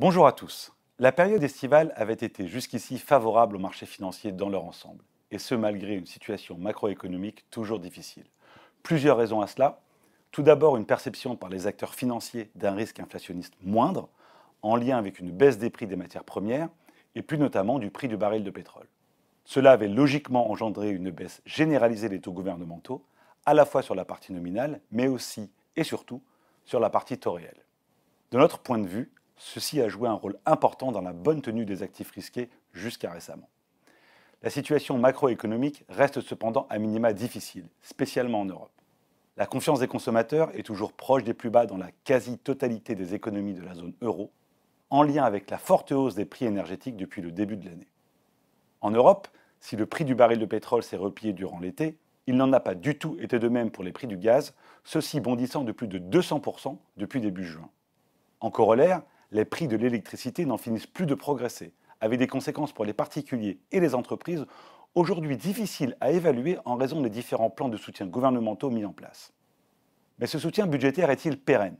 Bonjour à tous. La période estivale avait été jusqu'ici favorable aux marchés financiers dans leur ensemble, et ce malgré une situation macroéconomique toujours difficile. Plusieurs raisons à cela. Tout d'abord, une perception par les acteurs financiers d'un risque inflationniste moindre, en lien avec une baisse des prix des matières premières, et plus notamment du prix du baril de pétrole. Cela avait logiquement engendré une baisse généralisée des taux gouvernementaux, à la fois sur la partie nominale, mais aussi et surtout sur la partie taux De notre point de vue, Ceci a joué un rôle important dans la bonne tenue des actifs risqués jusqu'à récemment. La situation macroéconomique reste cependant à minima difficile, spécialement en Europe. La confiance des consommateurs est toujours proche des plus bas dans la quasi-totalité des économies de la zone euro, en lien avec la forte hausse des prix énergétiques depuis le début de l'année. En Europe, si le prix du baril de pétrole s'est replié durant l'été, il n'en a pas du tout été de même pour les prix du gaz, ceci bondissant de plus de 200% depuis début juin. En corollaire, les prix de l'électricité n'en finissent plus de progresser, avec des conséquences pour les particuliers et les entreprises aujourd'hui difficiles à évaluer en raison des différents plans de soutien gouvernementaux mis en place. Mais ce soutien budgétaire est-il pérenne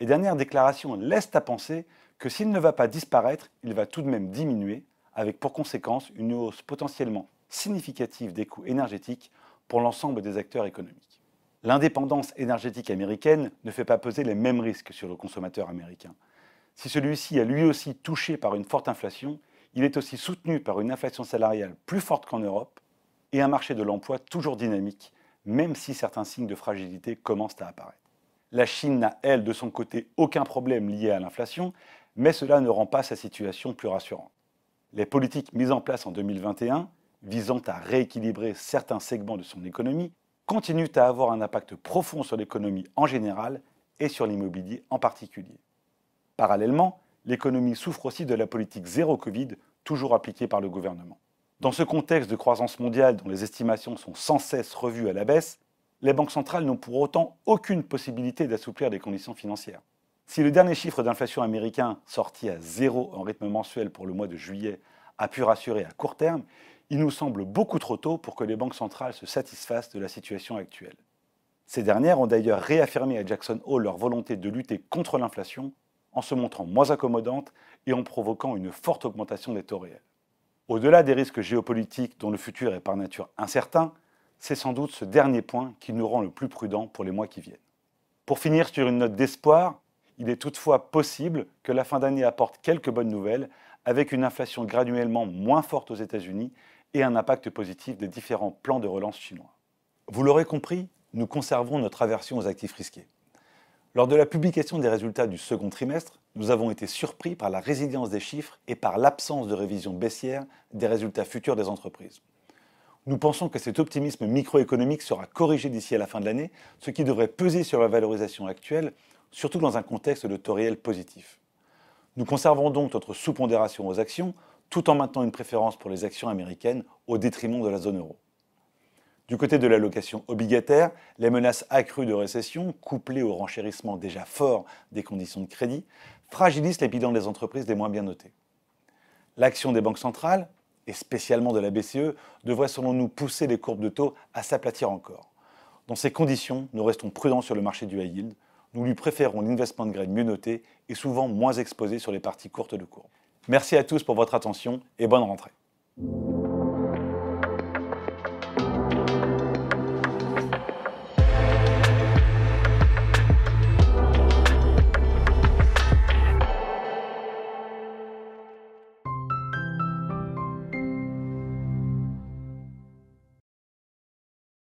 Les dernières déclarations laissent à penser que s'il ne va pas disparaître, il va tout de même diminuer, avec pour conséquence une hausse potentiellement significative des coûts énergétiques pour l'ensemble des acteurs économiques. L'indépendance énergétique américaine ne fait pas peser les mêmes risques sur le consommateur américain. Si celui-ci est lui aussi touché par une forte inflation, il est aussi soutenu par une inflation salariale plus forte qu'en Europe et un marché de l'emploi toujours dynamique, même si certains signes de fragilité commencent à apparaître. La Chine n'a, elle, de son côté, aucun problème lié à l'inflation, mais cela ne rend pas sa situation plus rassurante. Les politiques mises en place en 2021, visant à rééquilibrer certains segments de son économie, continuent à avoir un impact profond sur l'économie en général et sur l'immobilier en particulier. Parallèlement, l'économie souffre aussi de la politique zéro Covid toujours appliquée par le gouvernement. Dans ce contexte de croissance mondiale dont les estimations sont sans cesse revues à la baisse, les banques centrales n'ont pour autant aucune possibilité d'assouplir les conditions financières. Si le dernier chiffre d'inflation américain sorti à zéro en rythme mensuel pour le mois de juillet a pu rassurer à court terme, il nous semble beaucoup trop tôt pour que les banques centrales se satisfassent de la situation actuelle. Ces dernières ont d'ailleurs réaffirmé à Jackson Hole leur volonté de lutter contre l'inflation en se montrant moins accommodante et en provoquant une forte augmentation des taux réels. Au-delà des risques géopolitiques dont le futur est par nature incertain, c'est sans doute ce dernier point qui nous rend le plus prudent pour les mois qui viennent. Pour finir sur une note d'espoir, il est toutefois possible que la fin d'année apporte quelques bonnes nouvelles avec une inflation graduellement moins forte aux États-Unis et un impact positif des différents plans de relance chinois. Vous l'aurez compris, nous conservons notre aversion aux actifs risqués. Lors de la publication des résultats du second trimestre, nous avons été surpris par la résilience des chiffres et par l'absence de révision baissière des résultats futurs des entreprises. Nous pensons que cet optimisme microéconomique sera corrigé d'ici à la fin de l'année, ce qui devrait peser sur la valorisation actuelle, surtout dans un contexte de taux réel positif. Nous conservons donc notre sous-pondération aux actions, tout en maintenant une préférence pour les actions américaines au détriment de la zone euro. Du côté de l'allocation obligataire, les menaces accrues de récession, couplées au renchérissement déjà fort des conditions de crédit, fragilisent les bilans des entreprises des moins bien notées. L'action des banques centrales, et spécialement de la BCE, devrait selon nous pousser les courbes de taux à s'aplatir encore. Dans ces conditions, nous restons prudents sur le marché du high yield. Nous lui préférons l'investissement de grade mieux noté et souvent moins exposé sur les parties courtes de courbe. Merci à tous pour votre attention et bonne rentrée.